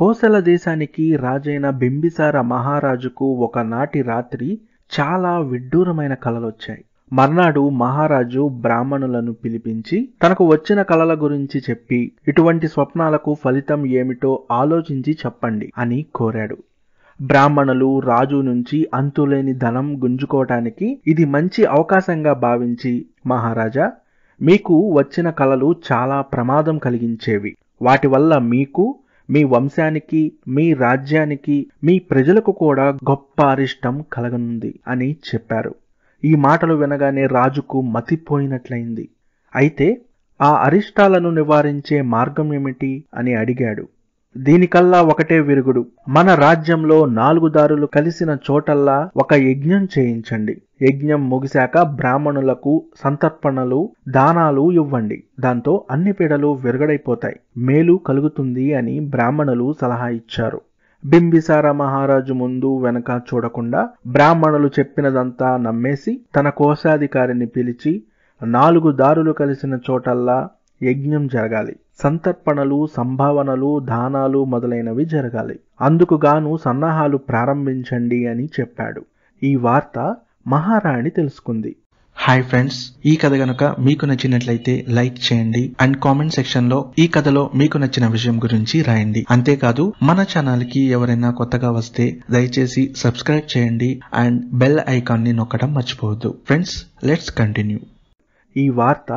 కోసల దేశానికి రాజైన బింబిసార మహారాజుకు ఒకనాటి రాత్రి చాలా విడ్డూరమైన కలలొచ్చాయి మర్నాడు మహారాజు బ్రాహ్మణులను పిలిపించి తనకు వచ్చిన కలల గురించి చెప్పి ఇటువంటి స్వప్నాలకు ఫలితం ఏమిటో ఆలోచించి చెప్పండి అని కోరాడు బ్రాహ్మణులు రాజు నుంచి అంతులేని ధనం గుంజుకోవటానికి ఇది మంచి అవకాశంగా భావించి మహారాజా మీకు వచ్చిన కలలు చాలా ప్రమాదం కలిగించేవి వాటి వల్ల మీకు మీ వంశానికి మీ రాజ్యానికి మీ ప్రజలకు కూడా గొప్ప అరిష్టం కలగనుంది అని చెప్పారు ఈ మాటలు వినగానే రాజుకు మతిపోయినట్లయింది అయితే ఆ అరిష్టాలను నివారించే మార్గం ఏమిటి అని అడిగాడు దీనికల్లా ఒకటే విరుగుడు మన రాజ్యంలో నాలుగు దారులు కలిసిన చోటల్లా ఒక యజ్ఞం చేయించండి యజ్ఞం ముగిశాక బ్రాహ్మణులకు సంతర్పణలు దానాలు ఇవ్వండి దాంతో అన్ని పీడలు విరగడైపోతాయి మేలు కలుగుతుంది అని బ్రాహ్మణులు సలహా ఇచ్చారు బింబిసార మహారాజు ముందు వెనక చూడకుండా బ్రాహ్మణులు చెప్పినదంతా నమ్మేసి తన కోశాధికారిని పిలిచి నాలుగు దారులు కలిసిన చోటల్లా యజ్ఞం జరగాలి సంతర్పణలు సంభావనలు దానాలు మొదలైనవి జరగాలి అందుకుగాను సన్నాహాలు ప్రారంభించండి అని చెప్పాడు ఈ వార్త మహారాణి తెలుసుకుంది హాయ్ ఫ్రెండ్స్ ఈ కథ గనుక మీకు నచ్చినట్లయితే లైక్ చేయండి అండ్ కామెంట్ సెక్షన్ లో ఈ కథలో మీకు నచ్చిన విషయం గురించి రాయండి అంతేకాదు మన ఛానల్ కి ఎవరైనా కొత్తగా వస్తే దయచేసి సబ్స్క్రైబ్ చేయండి అండ్ బెల్ ఐకాన్ ని నొక్కడం మర్చిపోవద్దు ఫ్రెండ్స్ లెట్స్ కంటిన్యూ ఈ వార్త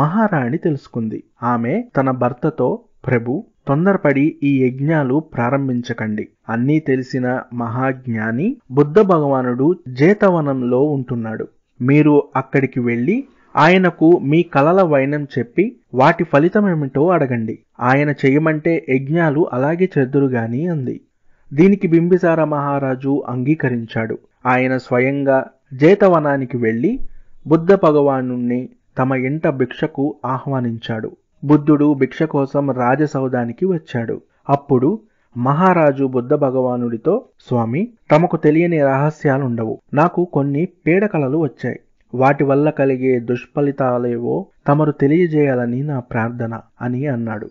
మహారాణి తెలుసుకుంది ఆమె తన భర్తతో ప్రభు తొందరపడి ఈ యజ్ఞాలు ప్రారంభించకండి అన్నీ తెలిసిన మహాజ్ఞాని బుద్ధ భగవానుడు జేతవనంలో ఉంటున్నాడు మీరు అక్కడికి వెళ్ళి ఆయనకు మీ కలల వైనం చెప్పి వాటి ఫలితమేమిటో అడగండి ఆయన చేయమంటే యజ్ఞాలు అలాగే చెదురుగాని అంది దీనికి బింబిసార మహారాజు అంగీకరించాడు ఆయన స్వయంగా జేతవనానికి వెళ్ళి బుద్ధ భగవాను తమ ఇంట భిక్షకు ఆహ్వానించాడు బుద్ధుడు భిక్ష కోసం రాజసౌధానికి వచ్చాడు అప్పుడు మహారాజు బుద్ధ భగవానుడితో స్వామి తమకు తెలియని రహస్యాలుండవు నాకు కొన్ని పీడకలలు వచ్చాయి వాటి వల్ల కలిగే దుష్ఫలితాలేవో తమరు తెలియజేయాలని నా ప్రార్థన అని అన్నాడు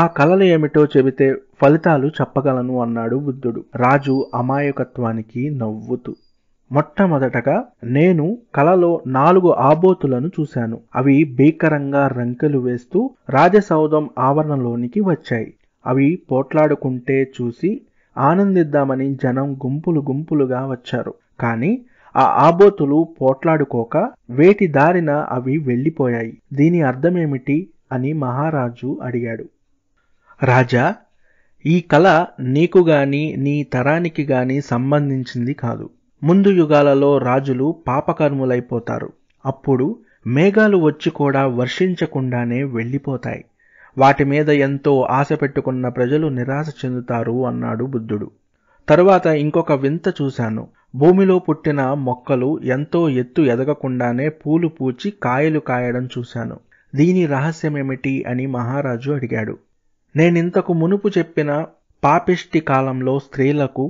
ఆ కలలు ఏమిటో చెబితే ఫలితాలు చెప్పగలను అన్నాడు బుద్ధుడు రాజు అమాయకత్వానికి నవ్వుతూ మొట్టమొదటగా నేను కలలో నాలుగు ఆబోతులను చూశాను అవి భీకరంగా రంకెలు వేస్తూ రాజసౌధం ఆవరణలోనికి వచ్చాయి అవి పోట్లాడుకుంటే చూసి ఆనందిద్దామని జనం గుంపులు గుంపులుగా వచ్చారు కానీ ఆ ఆబోతులు పోట్లాడుకోక వేటి దారిన అవి వెళ్ళిపోయాయి దీని అర్థమేమిటి అని మహారాజు అడిగాడు రాజా ఈ కళ నీకు గాని నీ తరానికి గాని సంబంధించింది కాదు ముందు యుగాలలో రాజులు పాపకర్ములైపోతారు అప్పుడు మేఘాలు వచ్చి కూడా వర్షించకుండానే వెళ్ళిపోతాయి వాటి మీద ఎంతో ఆశ పెట్టుకున్న ప్రజలు నిరాశ చెందుతారు అన్నాడు బుద్ధుడు తరువాత ఇంకొక వింత చూశాను భూమిలో పుట్టిన మొక్కలు ఎంతో ఎత్తు ఎదగకుండానే పూలు పూచి కాయలు కాయడం చూశాను దీని రహస్యమేమిటి అని మహారాజు అడిగాడు నేనింతకు మునుపు చెప్పిన పాపిష్టి కాలంలో స్త్రీలకు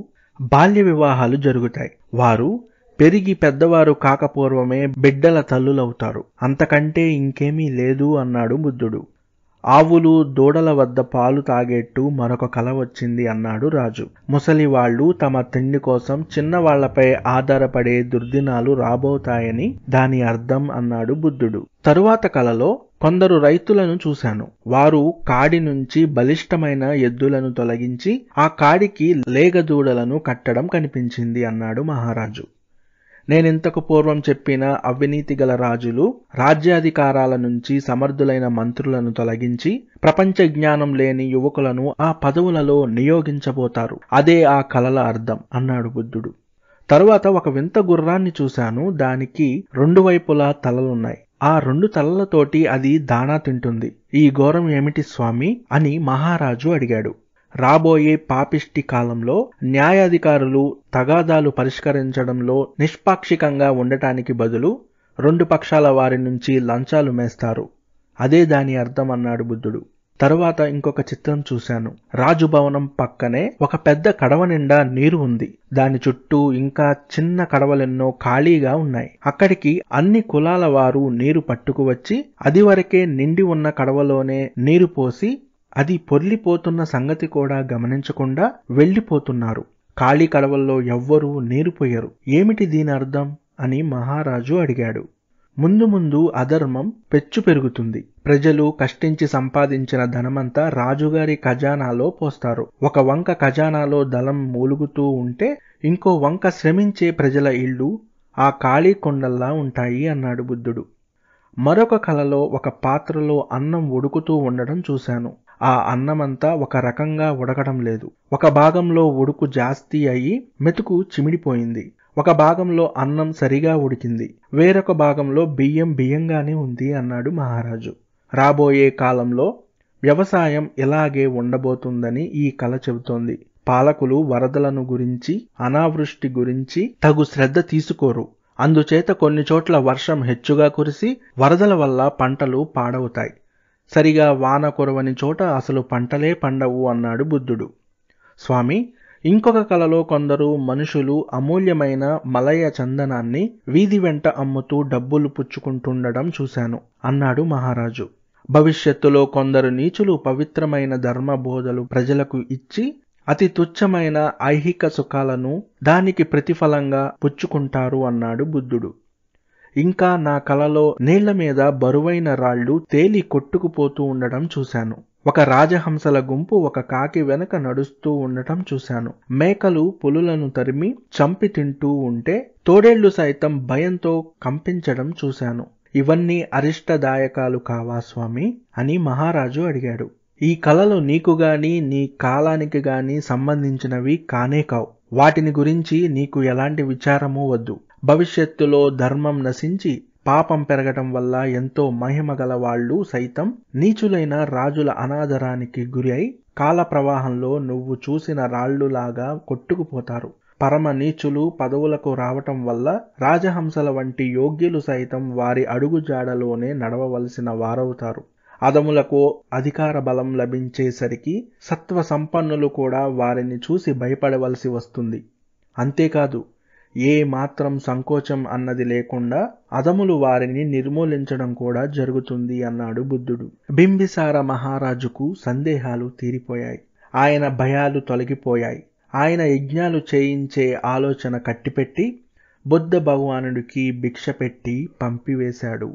బాల్య వివాహాలు జరుగుతాయి వారు పెరిగి పెద్దవారు కాకపూర్వమే బిడ్డల తల్లులవుతారు అంతకంటే ఇంకేమీ లేదు అన్నాడు బుద్ధుడు ఆవులు దూడల వద్ద పాలు తాగేట్టు మరొక కల వచ్చింది అన్నాడు రాజు ముసలి వాళ్ళు తమ తిండి కోసం చిన్నవాళ్లపై ఆధారపడే దుర్దినాలు రాబోతాయని దాని అర్థం అన్నాడు బుద్ధుడు తరువాత కలలో కొందరు రైతులను చూశాను వారు కాడి నుంచి బలిష్టమైన ఎద్దులను తొలగించి ఆ కాడికి లేగదూడలను కట్టడం కనిపించింది అన్నాడు మహారాజు నేనింతకు పూర్వం చెప్పిన అవినీతి గల రాజులు రాజ్యాధికారాల నుంచి సమర్థులైన మంత్రులను తొలగించి ప్రపంచ జ్ఞానం లేని యువకులను ఆ పదవులలో నియోగించబోతారు అదే ఆ కలల అర్థం అన్నాడు బుద్ధుడు తరువాత ఒక వింత గుర్రాన్ని చూశాను దానికి రెండు వైపులా తలలున్నాయి ఆ రెండు తలలతోటి అది దాణా తింటుంది ఈ ఘోరం ఏమిటి స్వామి అని మహారాజు అడిగాడు రాబోయే పాపిష్టి కాలంలో న్యాయాధికారులు తగాదాలు పరిష్కరించడంలో నిష్పాక్షికంగా ఉండటానికి బదులు రెండు పక్షాల వారి నుంచి లంచాలు మేస్తారు అదే దాని అర్థం అన్నాడు బుద్ధుడు తరువాత ఇంకొక చిత్రం చూశాను రాజుభవనం పక్కనే ఒక పెద్ద కడవ నిండా నీరు ఉంది దాని చుట్టూ ఇంకా చిన్న కడవలెన్నో ఖాళీగా ఉన్నాయి అక్కడికి అన్ని కులాల వారు నీరు పట్టుకువచ్చి అదివరకే నిండి ఉన్న కడవలోనే నీరు పోసి అది పొర్లిపోతున్న సంగతి కూడా గమనించకుండా వెళ్ళిపోతున్నారు ఖాళీ కడవల్లో ఎవ్వరూ నేరుపోయరు ఏమిటి దీని అర్థం అని మహారాజు అడిగాడు ముందు ముందు అధర్మం పెచ్చు పెరుగుతుంది ప్రజలు కష్టించి సంపాదించిన ధనమంతా రాజుగారి ఖజానాలో పోస్తారు ఒక వంక ఖజానాలో దళం మూలుగుతూ ఉంటే ఇంకో వంక శ్రమించే ప్రజల ఇళ్ళు ఆ ఖాళీ కొండల్లా ఉంటాయి అన్నాడు బుద్ధుడు మరొక కలలో ఒక పాత్రలో అన్నం ఉడుకుతూ ఉండడం చూశాను ఆ అన్నమంతా ఒక రకంగా ఉడకడం లేదు ఒక భాగంలో ఉడుకు జాస్తి అయి మెతుకు చిమిడిపోయింది ఒక భాగంలో అన్నం సరిగా ఉడికింది వేరొక భాగంలో బియ్యం బియ్యంగానే ఉంది అన్నాడు మహారాజు రాబోయే కాలంలో వ్యవసాయం ఎలాగే ఉండబోతుందని ఈ కళ చెబుతోంది పాలకులు వరదలను గురించి అనావృష్టి గురించి తగు శ్రద్ధ తీసుకోరు అందుచేత కొన్ని చోట్ల వర్షం హెచ్చుగా కురిసి వరదల వల్ల పంటలు పాడవుతాయి సరిగా వాన కురవని చోట అసలు పంటలే పండవు అన్నాడు బుద్ధుడు స్వామి ఇంకొక కలలో కొందరు మనుషులు అమూల్యమైన మలయ చందనాన్ని వీధి వెంట అమ్ముతూ డబ్బులు పుచ్చుకుంటుండడం చూశాను అన్నాడు మహారాజు భవిష్యత్తులో కొందరు నీచులు పవిత్రమైన ధర్మ బోధలు ప్రజలకు ఇచ్చి అతి తుచ్చమైన ఐహిక సుఖాలను దానికి ప్రతిఫలంగా పుచ్చుకుంటారు అన్నాడు బుద్ధుడు ఇంకా నా కలలో నీళ్ల మీద బరువైన రాళ్లు తేలి కొట్టుకుపోతూ ఉండడం చూశాను ఒక రాజహంసల గుంపు ఒక కాకి వెనక నడుస్తూ ఉండటం చూశాను మేకలు పులులను తరిమి చంపి తింటూ ఉంటే తోడేళ్లు సైతం భయంతో కంపించడం చూశాను ఇవన్నీ అరిష్టదాయకాలు కావా స్వామి అని మహారాజు అడిగాడు ఈ కలలు నీకు గాని నీ కాలానికి గాని సంబంధించినవి కానే కావు వాటిని గురించి నీకు ఎలాంటి విచారమూ వద్దు భవిష్యత్తులో ధర్మం నశించి పాపం పెరగటం వల్ల ఎంతో మహిమ గల వాళ్ళు సైతం నీచులైన రాజుల అనాదరానికి గురి అయి కాల ప్రవాహంలో నువ్వు చూసిన రాళ్లులాగా కొట్టుకుపోతారు పరమ నీచులు పదవులకు రావటం వల్ల రాజహంసల వంటి యోగ్యులు సైతం వారి అడుగుజాడలోనే నడవవలసిన వారవుతారు అదములకు అధికార బలం లభించేసరికి సత్వ సంపన్నులు కూడా వారిని చూసి భయపడవలసి వస్తుంది అంతేకాదు ఏ మాత్రం సంకోచం అన్నది లేకుండా అదములు వారిని నిర్మూలించడం కూడా జరుగుతుంది అన్నాడు బుద్ధుడు బింబిసార మహారాజుకు సందేహాలు తీరిపోయాయి ఆయన భయాలు తొలగిపోయాయి ఆయన యజ్ఞాలు చేయించే ఆలోచన కట్టిపెట్టి బుద్ధ భగవానుడికి భిక్ష పెట్టి పంపివేశాడు